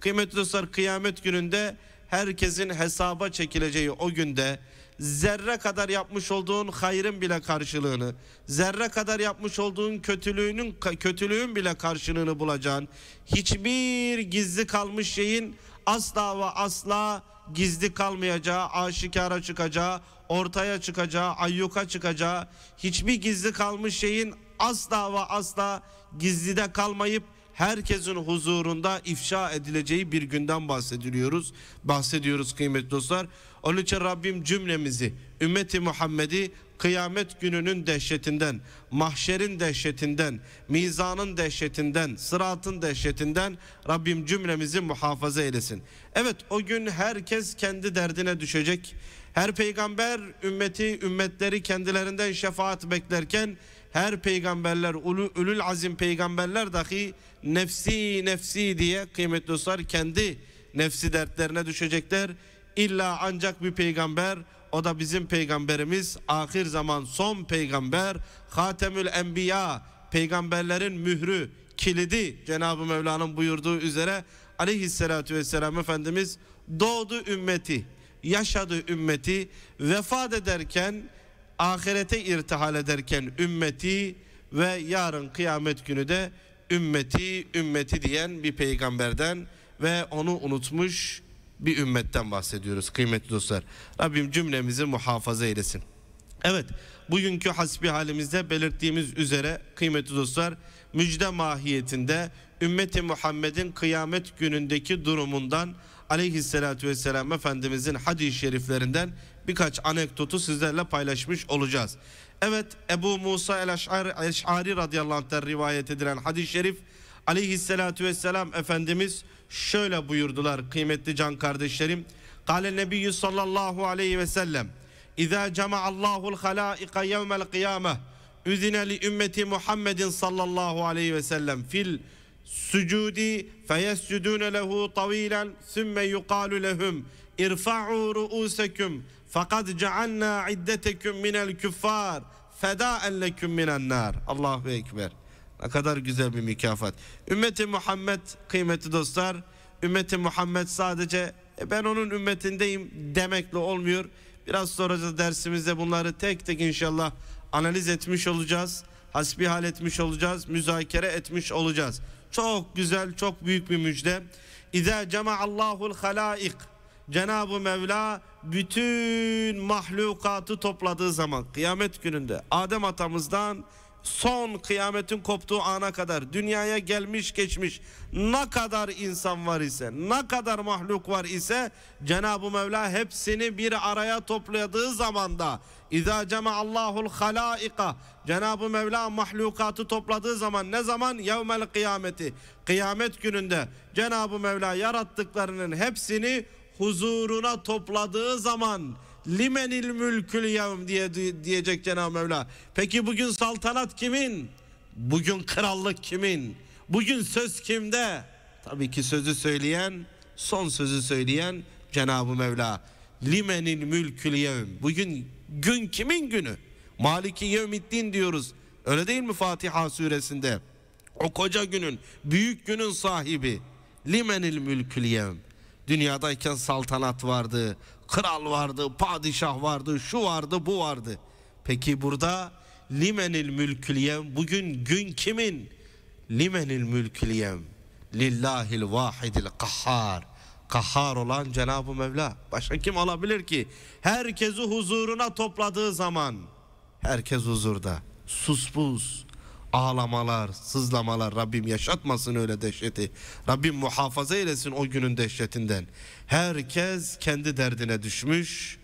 Kıymetli dostlar kıyamet gününde herkesin hesaba çekileceği o günde zerre kadar yapmış olduğun hayrın bile karşılığını, zerre kadar yapmış olduğun kötülüğünün kötülüğün bile karşılığını bulacağın, hiçbir gizli kalmış şeyin asla ve asla gizli kalmayacağı, aşikara çıkacağı, ortaya çıkacağı, ayyuka çıkacağı, hiçbir gizli kalmış şeyin asla ve asla gizlide kalmayıp herkesin huzurunda ifşa edileceği bir günden bahsediliyoruz. Bahsediyoruz kıymetli dostlar. Onun için Rabbim cümlemizi, ümmeti Muhammed'i kıyamet gününün dehşetinden, mahşerin dehşetinden, mizanın dehşetinden, sıratın dehşetinden Rabbim cümlemizi muhafaza eylesin. Evet o gün herkes kendi derdine düşecek. Her peygamber ümmeti, ümmetleri kendilerinden şefaat beklerken her peygamberler, ulu, ülül azim peygamberler dahi nefsi nefsi diye kıymetli dostlar kendi nefsi dertlerine düşecekler. İlla ancak bir peygamber o da bizim peygamberimiz ahir zaman son peygamber Hatemül Enbiya peygamberlerin mührü kilidi Cenab-ı Mevla'nın buyurduğu üzere aleyhissalatü vesselam Efendimiz doğdu ümmeti yaşadı ümmeti vefat ederken ahirete irtihal ederken ümmeti ve yarın kıyamet günü de ümmeti ümmeti diyen bir peygamberden ve onu unutmuş bir ümmetten bahsediyoruz kıymetli dostlar. Rabbim cümlemizi muhafaza eylesin. Evet bugünkü hasbi halimizde belirttiğimiz üzere kıymetli dostlar müjde mahiyetinde ümmeti Muhammed'in kıyamet günündeki durumundan aleyhissalatü vesselam Efendimizin hadis-i şeriflerinden birkaç anekdotu sizlerle paylaşmış olacağız. Evet Ebu Musa el-Eş'ari radıyallahu anh'ten rivayet edilen hadis-i şerif aleyhissalatü vesselam Efendimiz şöyle buyurdular kıymetli can kardeşlerim. Kale Nebiyyü sallallahu aleyhi ve sellem İzâ cema'allâhul halâika yevmel kıyâmeh Üzine li ümmeti Muhammedin sallallahu aleyhi ve sellem fil sucudi feyescudune lehu tavilen sümme yukalu lehum irfa'u ru'usekum fakat cealna iddeteküm minel küffar fedaen leküm minen nar. Allahu Ekber. Ne kadar güzel bir mükafat. Ümmeti Muhammed kıymetli dostlar. Ümmeti Muhammed sadece e, ben onun ümmetindeyim demekle olmuyor. Biraz sonra da dersimizde bunları tek tek inşallah analiz etmiş olacağız. Hasbihal etmiş olacağız. Müzakere etmiş olacağız. Çok güzel, çok büyük bir müjde. İza cema'allahu'l halaik. Cenab-ı Mevla bütün mahlukatı topladığı zaman kıyamet gününde Adem atamızdan son kıyametin koptuğu ana kadar dünyaya gelmiş geçmiş ne kadar insan var ise ne kadar mahluk var ise Cenab-ı Mevla hepsini bir araya topladığı zamanda İza cema Allahul halaika Cenab-ı Mevla mahlukatı topladığı zaman ne zaman yevmel kıyameti kıyamet gününde Cenab-ı Mevla yarattıklarının hepsini huzuruna topladığı zaman limenil mülkül yevm diye diyecek Cenab-ı Mevla. Peki bugün saltanat kimin? Bugün krallık kimin? Bugün söz kimde? Tabii ki sözü söyleyen, son sözü söyleyen Cenab-ı Mevla. Limenil mülkül yevm. Bugün gün kimin günü? Maliki yevmiddin diyoruz. Öyle değil mi Fatiha suresinde? O koca günün, büyük günün sahibi. Limenil mülkül yevm. Dünyadayken saltanat vardı, kral vardı, padişah vardı, şu vardı, bu vardı. Peki burada limenil mülküliyem bugün gün kimin? Limenil mülküliyem lillahil vahidil kahhar. Kahhar olan Cenab-ı Mevla. Başka kim alabilir ki? Herkesi huzuruna topladığı zaman herkes huzurda. Sus buz ağlamalar, sızlamalar Rabbim yaşatmasın öyle dehşeti. Rabbim muhafaza eylesin o günün dehşetinden. Herkes kendi derdine düşmüş.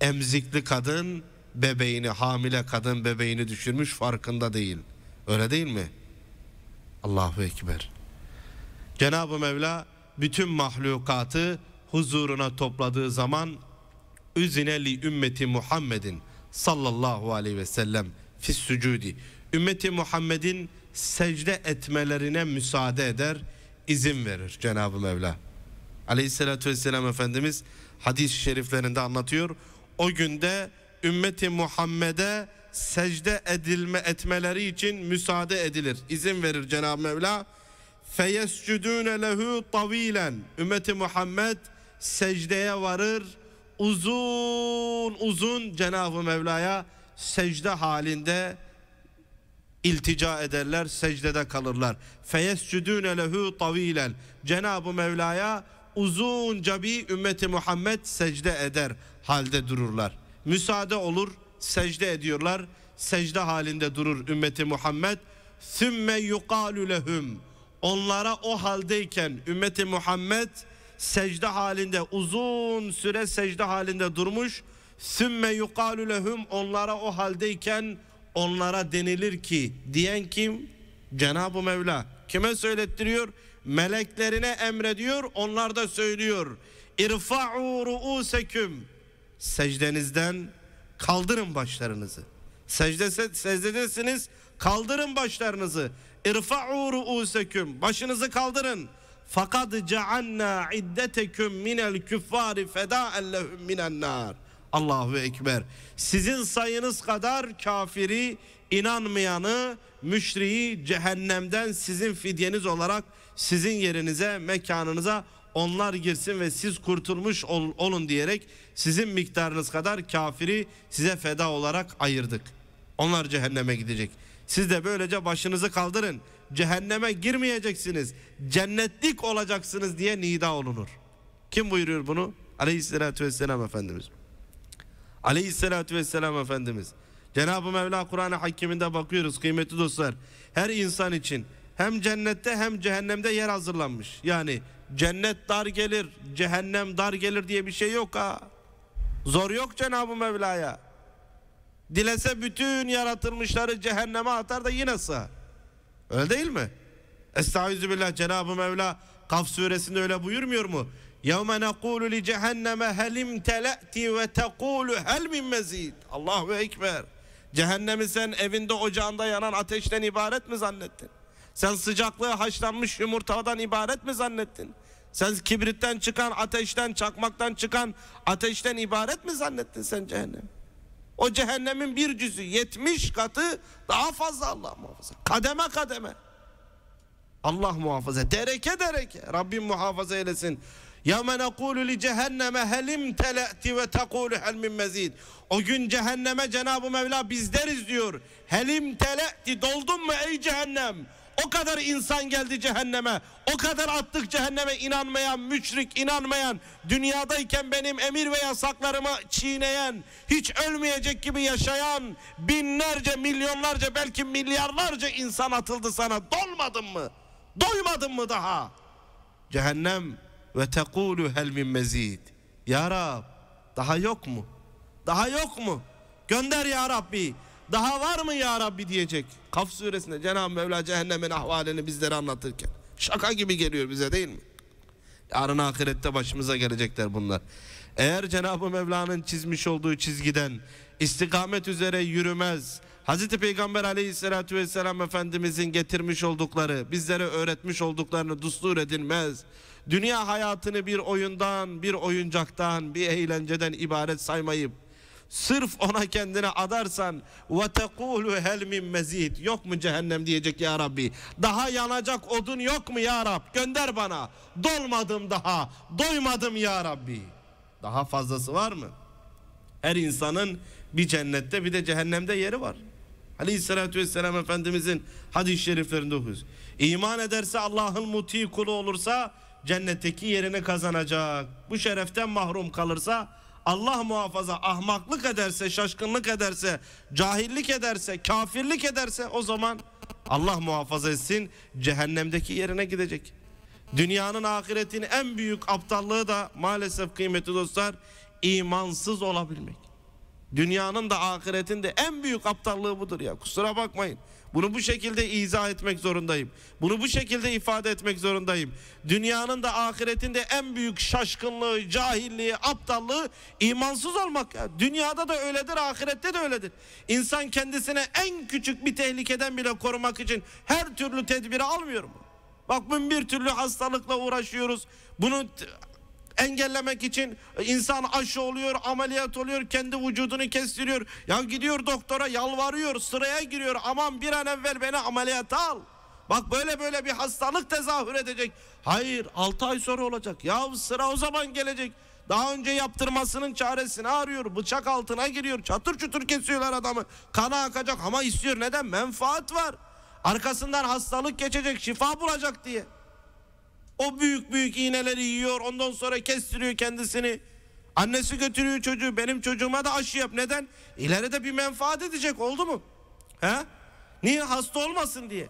Emzikli kadın bebeğini, hamile kadın bebeğini düşürmüş farkında değil. Öyle değil mi? Allahu Ekber. Cenab-ı Mevla bütün mahlukatı huzuruna topladığı zaman üzine li ümmeti Muhammedin sallallahu aleyhi ve sellem fis sucudi ümmeti Muhammed'in secde etmelerine müsaade eder, izin verir Cenab-ı Mevla. Aleyhissalatü vesselam Efendimiz hadis-i şeriflerinde anlatıyor. O günde ümmeti Muhammed'e secde edilme etmeleri için müsaade edilir. izin verir Cenab-ı Mevla. Feyescudune lehu tavilen. Ümmeti Muhammed secdeye varır. Uzun uzun Cenab-ı Mevla'ya secde halinde iltica ederler, secdede kalırlar. Feyescüdüne lehu tavilen. Cenab-ı Mevla'ya uzunca bir ümmeti Muhammed secde eder halde dururlar. Müsaade olur, secde ediyorlar. Secde halinde durur ümmeti Muhammed. Sümme yukalu lehum. Onlara o haldeyken ümmeti Muhammed secde halinde uzun süre secde halinde durmuş. Sümme yukalu lehum onlara o haldeyken onlara denilir ki diyen kim? Cenab-ı Mevla. Kime söylettiriyor? Meleklerine emrediyor, onlar da söylüyor. İrfa'u ru'useküm. Secdenizden kaldırın başlarınızı. Secde, secdedesiniz, kaldırın başlarınızı. İrfa'u ru'useküm. Başınızı kaldırın. Fakat ceanna iddeteküm minel küffari feda'en lehum minen nar. Allahu Ekber. Sizin sayınız kadar kafiri, inanmayanı, müşriyi cehennemden sizin fidyeniz olarak sizin yerinize, mekanınıza onlar girsin ve siz kurtulmuş ol, olun diyerek sizin miktarınız kadar kafiri size feda olarak ayırdık. Onlar cehenneme gidecek. Siz de böylece başınızı kaldırın. Cehenneme girmeyeceksiniz. Cennetlik olacaksınız diye nida olunur. Kim buyuruyor bunu? Aleyhisselatü vesselam Efendimiz. Aleyhisselatü vesselam Efendimiz. Cenab-ı Mevla Kur'an-ı Hakim'inde bakıyoruz kıymetli dostlar. Her insan için hem cennette hem cehennemde yer hazırlanmış. Yani cennet dar gelir, cehennem dar gelir diye bir şey yok ha. Zor yok Cenab-ı Mevla'ya. Dilese bütün yaratılmışları cehenneme atar da yine sığar. Öyle değil mi? Estaizu billah Cenab-ı Mevla Kaf suresinde öyle buyurmuyor mu? يَوْمَ نَقُولُ لِجَهَنَّمَ هَلْ اِمْتَلَأْتِ وَتَقُولُ هَلْ مِنْ مَزِيدٍ Allahu Ekber. Cehennemi sen evinde ocağında yanan ateşten ibaret mi zannettin? Sen sıcaklığı haşlanmış yumurtadan ibaret mi zannettin? Sen kibritten çıkan ateşten, çakmaktan çıkan ateşten ibaret mi zannettin sen cehennem? O cehennemin bir cüzü, yetmiş katı daha fazla Allah muhafaza. Kademe kademe. Allah muhafaza. Dereke dereke. Rabbim muhafaza eylesin. Yevme nekulu li cehenneme helim tele'ti ve tekulu hel min mezid. O gün cehenneme Cenab-ı Mevla bizleriz diyor. Helim tele'ti doldun mu ey cehennem? O kadar insan geldi cehenneme. O kadar attık cehenneme inanmayan, müşrik inanmayan, dünyadayken benim emir ve yasaklarımı çiğneyen, hiç ölmeyecek gibi yaşayan binlerce, milyonlarca belki milyarlarca insan atıldı sana. Dolmadın mı? Doymadın mı daha? Cehennem ve tekulu hel min mezid. Ya Rab daha yok mu? Daha yok mu? Gönder ya Rabbi. Daha var mı ya Rabbi diyecek. Kaf suresinde Cenab-ı Mevla cehennemin ahvalini bizlere anlatırken. Şaka gibi geliyor bize değil mi? Yarın ahirette başımıza gelecekler bunlar. Eğer Cenab-ı Mevla'nın çizmiş olduğu çizgiden istikamet üzere yürümez, Hazreti Peygamber aleyhissalatü vesselam Efendimizin getirmiş oldukları, bizlere öğretmiş olduklarını dustur edilmez, dünya hayatını bir oyundan, bir oyuncaktan, bir eğlenceden ibaret saymayıp sırf ona kendine adarsan ve tekulu hel min mezid yok mu cehennem diyecek ya Rabbi daha yanacak odun yok mu ya Rab gönder bana dolmadım daha doymadım ya Rabbi daha fazlası var mı her insanın bir cennette bir de cehennemde yeri var Aleyhisselatü Vesselam Efendimizin hadis-i şeriflerinde okuyoruz. İman ederse Allah'ın muti kulu olursa cennetteki yerine kazanacak. Bu şereften mahrum kalırsa Allah muhafaza ahmaklık ederse, şaşkınlık ederse, cahillik ederse, kafirlik ederse o zaman Allah muhafaza etsin cehennemdeki yerine gidecek. Dünyanın ahiretin en büyük aptallığı da maalesef kıymetli dostlar imansız olabilmek. Dünyanın da ahiretin de en büyük aptallığı budur ya kusura bakmayın. Bunu bu şekilde izah etmek zorundayım. Bunu bu şekilde ifade etmek zorundayım. Dünyanın da ahiretinde en büyük şaşkınlığı, cahilliği, aptallığı imansız olmak. Ya. Dünyada da öyledir, ahirette de öyledir. İnsan kendisine en küçük bir tehlikeden bile korumak için her türlü tedbiri almıyor mu? Bak bin bir türlü hastalıkla uğraşıyoruz. Bunu engellemek için insan aşı oluyor, ameliyat oluyor, kendi vücudunu kestiriyor. Ya gidiyor doktora yalvarıyor, sıraya giriyor. Aman bir an evvel beni ameliyata al. Bak böyle böyle bir hastalık tezahür edecek. Hayır 6 ay sonra olacak. Ya sıra o zaman gelecek. Daha önce yaptırmasının çaresini arıyor. Bıçak altına giriyor. Çatır çutur kesiyorlar adamı. Kana akacak ama istiyor. Neden? Menfaat var. Arkasından hastalık geçecek, şifa bulacak diye. O büyük büyük iğneleri yiyor ondan sonra kestiriyor kendisini. Annesi götürüyor çocuğu benim çocuğuma da aşı yap. Neden? İleride bir menfaat edecek oldu mu? He? Niye hasta olmasın diye.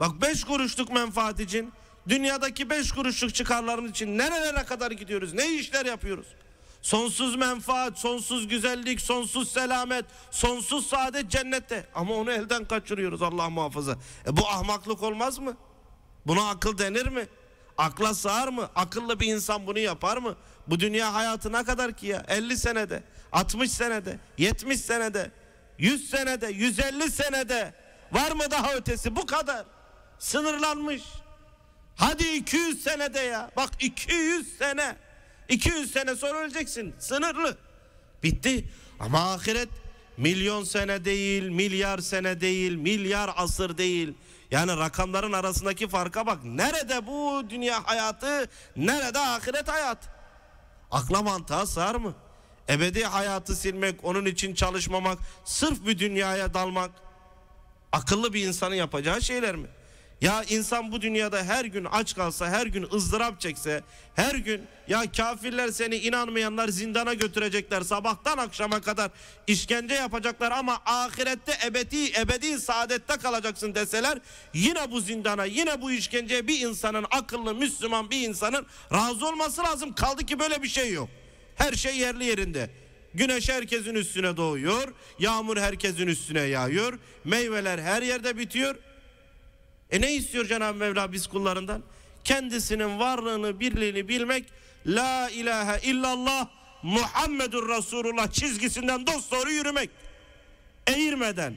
Bak beş kuruşluk menfaat için dünyadaki beş kuruşluk çıkarlarımız için nerelere kadar gidiyoruz? Ne işler yapıyoruz? Sonsuz menfaat, sonsuz güzellik, sonsuz selamet, sonsuz saadet cennette. Ama onu elden kaçırıyoruz Allah muhafaza. E bu ahmaklık olmaz mı? Buna akıl denir mi? Akla sığar mı? Akıllı bir insan bunu yapar mı? Bu dünya hayatına kadar ki ya 50 senede, 60 senede, 70 senede, 100 senede, 150 senede var mı daha ötesi? Bu kadar. Sınırlanmış. Hadi 200 senede ya. Bak 200 sene. 200 sene sonra öleceksin. Sınırlı. Bitti. Ama ahiret milyon sene değil, milyar sene değil, milyar asır değil. Yani rakamların arasındaki farka bak. Nerede bu dünya hayatı, nerede ahiret hayat? Akla mantığa sığar mı? Ebedi hayatı silmek, onun için çalışmamak, sırf bir dünyaya dalmak akıllı bir insanın yapacağı şeyler mi? Ya insan bu dünyada her gün aç kalsa, her gün ızdırap çekse, her gün ya kafirler seni inanmayanlar zindana götürecekler. Sabahtan akşama kadar işkence yapacaklar ama ahirette ebedi, ebedi saadette kalacaksın deseler yine bu zindana, yine bu işkenceye bir insanın akıllı Müslüman bir insanın razı olması lazım. Kaldı ki böyle bir şey yok. Her şey yerli yerinde. Güneş herkesin üstüne doğuyor, yağmur herkesin üstüne yağıyor, meyveler her yerde bitiyor, e ne istiyor Cenab-ı Mevla biz kullarından? Kendisinin varlığını, birliğini bilmek. La ilahe illallah Muhammedur Resulullah çizgisinden dost doğru yürümek. Eğirmeden,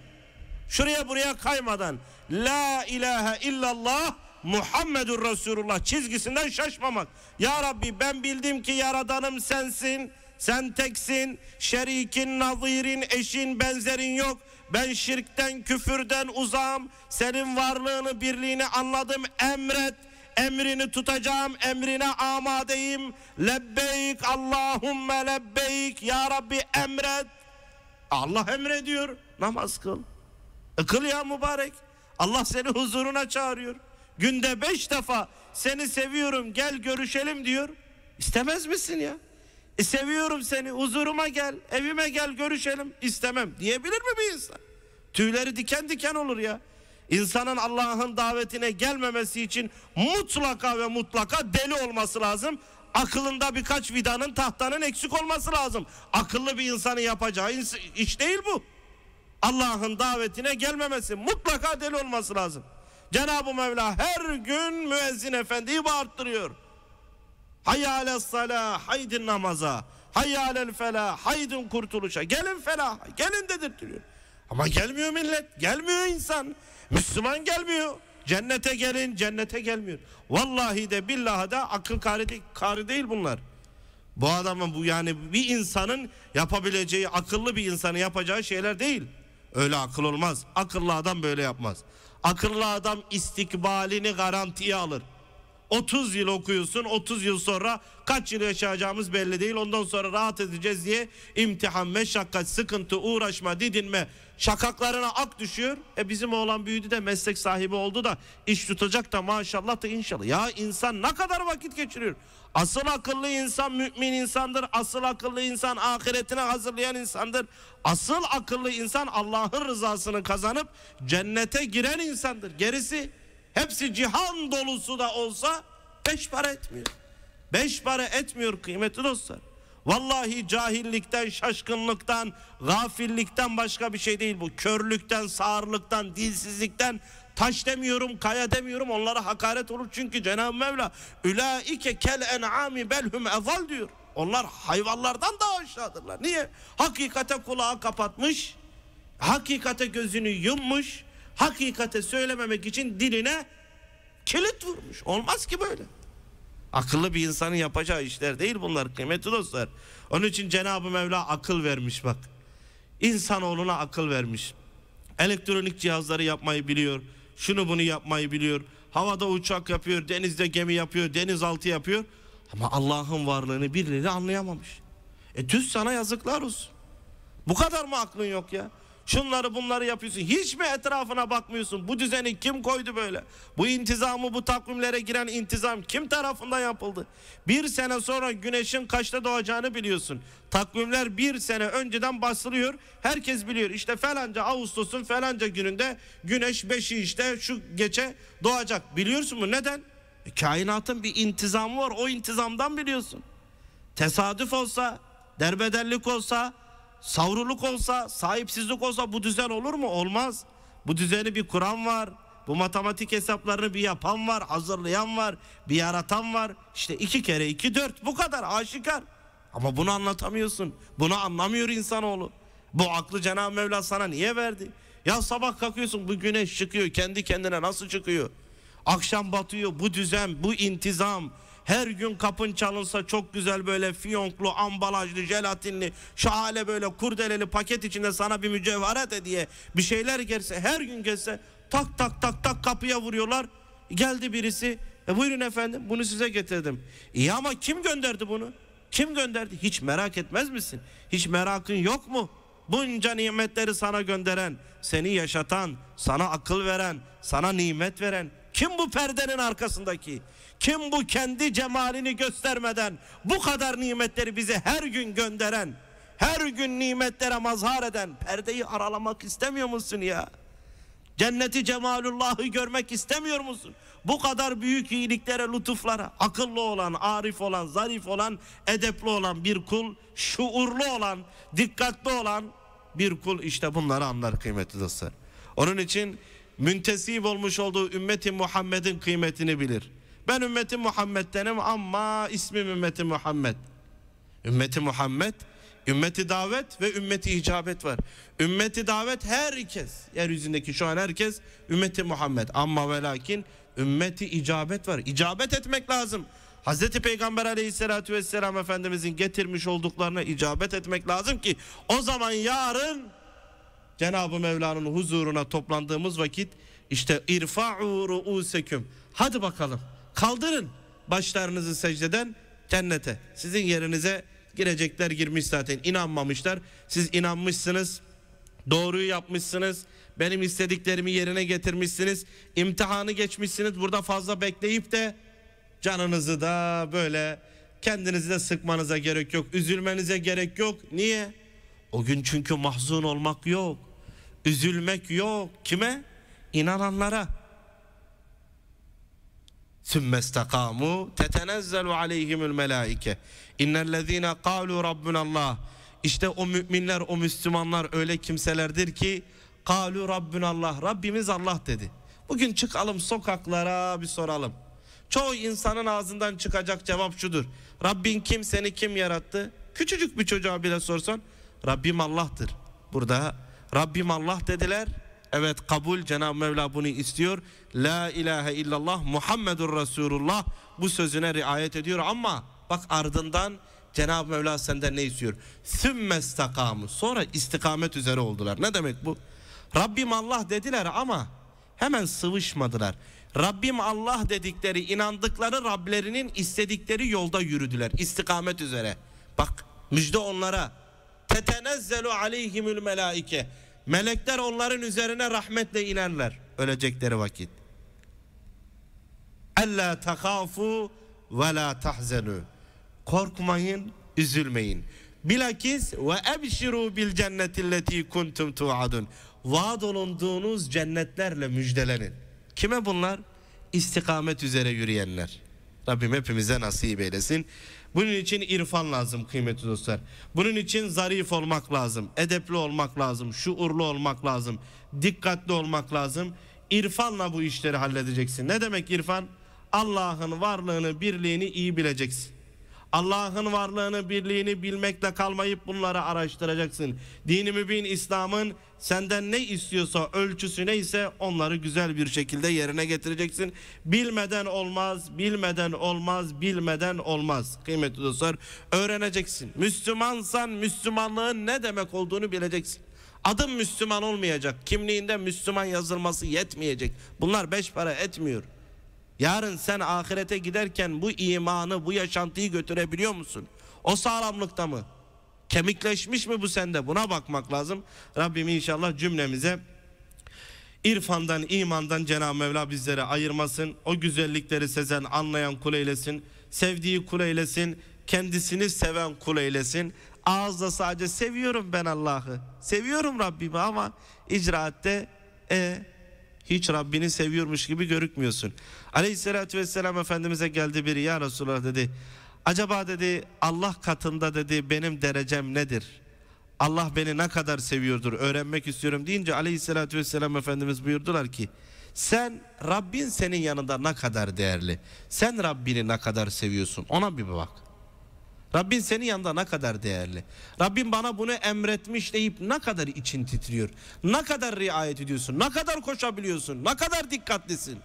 şuraya buraya kaymadan. La ilahe illallah Muhammedur Resulullah çizgisinden şaşmamak. Ya Rabbi ben bildim ki yaradanım sensin. Sen teksin, şerikin, nazirin, eşin, benzerin yok. Ben şirkten, küfürden uzağım. Senin varlığını, birliğini anladım. Emret. Emrini tutacağım, emrine amadeyim. Lebbeyk Allahümme lebbeyk. Ya Rabbi emret. Allah emrediyor. Namaz kıl. E kıl ya mübarek. Allah seni huzuruna çağırıyor. Günde beş defa seni seviyorum gel görüşelim diyor. İstemez misin ya? E seviyorum seni huzuruma gel evime gel görüşelim istemem diyebilir mi bir insan? Tüyleri diken diken olur ya. İnsanın Allah'ın davetine gelmemesi için mutlaka ve mutlaka deli olması lazım. Akılında birkaç vidanın tahtanın eksik olması lazım. Akıllı bir insanın yapacağı iş değil bu. Allah'ın davetine gelmemesi mutlaka deli olması lazım. Cenab-ı Mevla her gün müezzin efendiyi bağırttırıyor. Hayyâle salâ, haydin namaza. Hayyâlel felâ, haydin kurtuluşa. Gelin fela, gelin dedirtiyor. Ama gelmiyor millet, gelmiyor insan. Müslüman gelmiyor. Cennete gelin, cennete gelmiyor. Vallahi de billahi de akıl kârı değil, kârı değil bunlar. Bu adamın bu yani bir insanın yapabileceği, akıllı bir insanın yapacağı şeyler değil. Öyle akıl olmaz. Akıllı adam böyle yapmaz. Akıllı adam istikbalini garantiye alır. 30 yıl okuyorsun 30 yıl sonra kaç yıl yaşayacağımız belli değil ondan sonra rahat edeceğiz diye imtihan, meşakkat, sıkıntı, uğraşma, didinme şakaklarına ak düşüyor. E bizim oğlan büyüdü de meslek sahibi oldu da iş tutacak da maşallah da inşallah. Ya insan ne kadar vakit geçiriyor. Asıl akıllı insan mümin insandır. Asıl akıllı insan ahiretine hazırlayan insandır. Asıl akıllı insan Allah'ın rızasını kazanıp cennete giren insandır. Gerisi Hepsi cihan dolusu da olsa beş para etmiyor. Beş para etmiyor kıymetli dostlar. Vallahi cahillikten, şaşkınlıktan, gafillikten başka bir şey değil bu. Körlükten, sağırlıktan, dilsizlikten taş demiyorum, kaya demiyorum onlara hakaret olur. Çünkü Cenab-ı Mevla ülaike kel en'ami belhum ezal diyor. Onlar hayvanlardan daha aşağıdırlar. Niye? Hakikate kulağı kapatmış, hakikate gözünü yummuş, hakikate söylememek için diline kilit vurmuş. Olmaz ki böyle. Akıllı bir insanın yapacağı işler değil bunlar kıymetli dostlar. Onun için Cenab-ı Mevla akıl vermiş bak. İnsanoğluna akıl vermiş. Elektronik cihazları yapmayı biliyor. Şunu bunu yapmayı biliyor. Havada uçak yapıyor, denizde gemi yapıyor, denizaltı yapıyor. Ama Allah'ın varlığını birileri anlayamamış. E tüz sana yazıklar olsun. Bu kadar mı aklın yok ya? Şunları bunları yapıyorsun. Hiç mi etrafına bakmıyorsun? Bu düzeni kim koydu böyle? Bu intizamı bu takvimlere giren intizam kim tarafından yapıldı? Bir sene sonra güneşin kaçta doğacağını biliyorsun. Takvimler bir sene önceden basılıyor. Herkes biliyor. İşte falanca Ağustos'un falanca gününde güneş beşi işte şu gece doğacak. Biliyorsun mu? Neden? E, kainatın bir intizamı var. O intizamdan biliyorsun. Tesadüf olsa, derbedellik olsa, savruluk olsa, sahipsizlik olsa bu düzen olur mu? Olmaz. Bu düzeni bir kuran var. Bu matematik hesaplarını bir yapan var, hazırlayan var, bir yaratan var. İşte iki kere iki dört bu kadar aşikar. Ama bunu anlatamıyorsun. Bunu anlamıyor insanoğlu. Bu aklı Cenab-ı Mevla sana niye verdi? Ya sabah kalkıyorsun bu güneş çıkıyor kendi kendine nasıl çıkıyor? Akşam batıyor bu düzen, bu intizam, her gün kapın çalınsa çok güzel böyle fiyonklu, ambalajlı, jelatinli, şahane böyle kurdeleli paket içinde sana bir mücevherat diye bir şeyler gelse her gün gelse tak tak tak tak kapıya vuruyorlar. Geldi birisi e buyurun efendim bunu size getirdim. İyi ama kim gönderdi bunu? Kim gönderdi? Hiç merak etmez misin? Hiç merakın yok mu? Bunca nimetleri sana gönderen, seni yaşatan, sana akıl veren, sana nimet veren kim bu perdenin arkasındaki? Kim bu kendi cemalini göstermeden bu kadar nimetleri bize her gün gönderen, her gün nimetlere mazhar eden perdeyi aralamak istemiyor musun ya? Cenneti cemalullahı görmek istemiyor musun? Bu kadar büyük iyiliklere, lütuflara akıllı olan, arif olan, zarif olan, edepli olan bir kul, şuurlu olan, dikkatli olan bir kul işte bunları anlar kıymetli dostlar. Onun için müntesip olmuş olduğu ümmeti Muhammed'in kıymetini bilir. Ben ümmeti Muhammed'denim ama ismim ümmeti Muhammed. Ümmeti Muhammed, ümmeti davet ve ümmeti icabet var. Ümmeti davet herkes, yeryüzündeki şu an herkes ümmeti Muhammed. Ama ve lakin ümmeti icabet var. İcabet etmek lazım. Hazreti Peygamber aleyhissalatü vesselam Efendimizin getirmiş olduklarına icabet etmek lazım ki o zaman yarın Cenab-ı Mevla'nın huzuruna toplandığımız vakit işte irfa'u ru'useküm. Hadi bakalım. Kaldırın başlarınızı secdeden cennete. Sizin yerinize girecekler girmiş zaten. İnanmamışlar. Siz inanmışsınız. Doğruyu yapmışsınız. Benim istediklerimi yerine getirmişsiniz. İmtihanı geçmişsiniz. Burada fazla bekleyip de canınızı da böyle kendinizi de sıkmanıza gerek yok. Üzülmenize gerek yok. Niye? O gün çünkü mahzun olmak yok. Üzülmek yok. Kime? İnananlara. ثم استقاموا تتنزل عليهم الملائكه ان الذين قالوا ربنا الله işte o müminler o Müslümanlar öyle kimselerdir ki kalu rabbun Allah Rabbimiz Allah dedi. Bugün çıkalım sokaklara bir soralım. Çoğu insanın ağzından çıkacak cevap şudur. Rabbin kim seni kim yarattı? Küçücük bir çocuğa bile sorsan Rabbim Allah'tır. Burada Rabbim Allah dediler Evet kabul Cenab-ı Mevla bunu istiyor. La ilahe illallah Muhammedur Resulullah bu sözüne riayet ediyor ama bak ardından Cenab-ı Mevla senden ne istiyor? Sümme istakamu. Sonra istikamet üzere oldular. Ne demek bu? Rabbim Allah dediler ama hemen sıvışmadılar. Rabbim Allah dedikleri, inandıkları Rablerinin istedikleri yolda yürüdüler. İstikamet üzere. Bak müjde onlara. Tetenezzelu aleyhimül melaike Melekler onların üzerine rahmetle inerler ölecekleri vakit. Ella takafu ve la tahzenu. Korkmayın, üzülmeyin. Bilakis ve ebşiru bil cennetilleti kuntum tuadun. Vaad olunduğunuz cennetlerle müjdelenin. Kime bunlar? İstikamet üzere yürüyenler. Rabbim hepimize nasip eylesin. Bunun için irfan lazım kıymetli dostlar. Bunun için zarif olmak lazım, edepli olmak lazım, şuurlu olmak lazım, dikkatli olmak lazım. İrfanla bu işleri halledeceksin. Ne demek irfan? Allah'ın varlığını, birliğini iyi bileceksin. Allah'ın varlığını, birliğini bilmekle kalmayıp bunları araştıracaksın. Dini mübin İslam'ın senden ne istiyorsa ölçüsü neyse onları güzel bir şekilde yerine getireceksin. Bilmeden olmaz, bilmeden olmaz, bilmeden olmaz. Kıymetli dostlar öğreneceksin. Müslümansan Müslümanlığın ne demek olduğunu bileceksin. Adım Müslüman olmayacak. Kimliğinde Müslüman yazılması yetmeyecek. Bunlar beş para etmiyor. Yarın sen ahirete giderken bu imanı, bu yaşantıyı götürebiliyor musun? O sağlamlıkta mı? Kemikleşmiş mi bu sende? Buna bakmak lazım. Rabbim inşallah cümlemize irfandan, imandan Cenab-ı Mevla bizleri ayırmasın. O güzellikleri sezen, anlayan kul eylesin. Sevdiği kul eylesin. Kendisini seven kul eylesin. Ağızda sadece seviyorum ben Allah'ı. Seviyorum Rabbimi ama icraatte e hiç Rabbini seviyormuş gibi görükmüyorsun. Aleyhissalatü vesselam Efendimiz'e geldi biri ya Resulallah dedi. Acaba dedi Allah katında dedi benim derecem nedir? Allah beni ne kadar seviyordur öğrenmek istiyorum deyince aleyhissalatü vesselam Efendimiz buyurdular ki sen Rabbin senin yanında ne kadar değerli? Sen Rabbini ne kadar seviyorsun? Ona bir bak. Rabbin senin yanında ne kadar değerli. Rabbin bana bunu emretmiş deyip ne kadar için titriyor. Ne kadar riayet ediyorsun. Ne kadar koşabiliyorsun. Ne kadar dikkatlisin.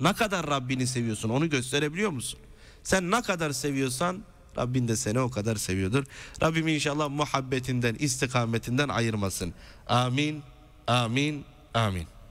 Ne kadar Rabbini seviyorsun onu gösterebiliyor musun? Sen ne kadar seviyorsan Rabbin de seni o kadar seviyordur. Rabbim inşallah muhabbetinden, istikametinden ayırmasın. Amin, amin, amin.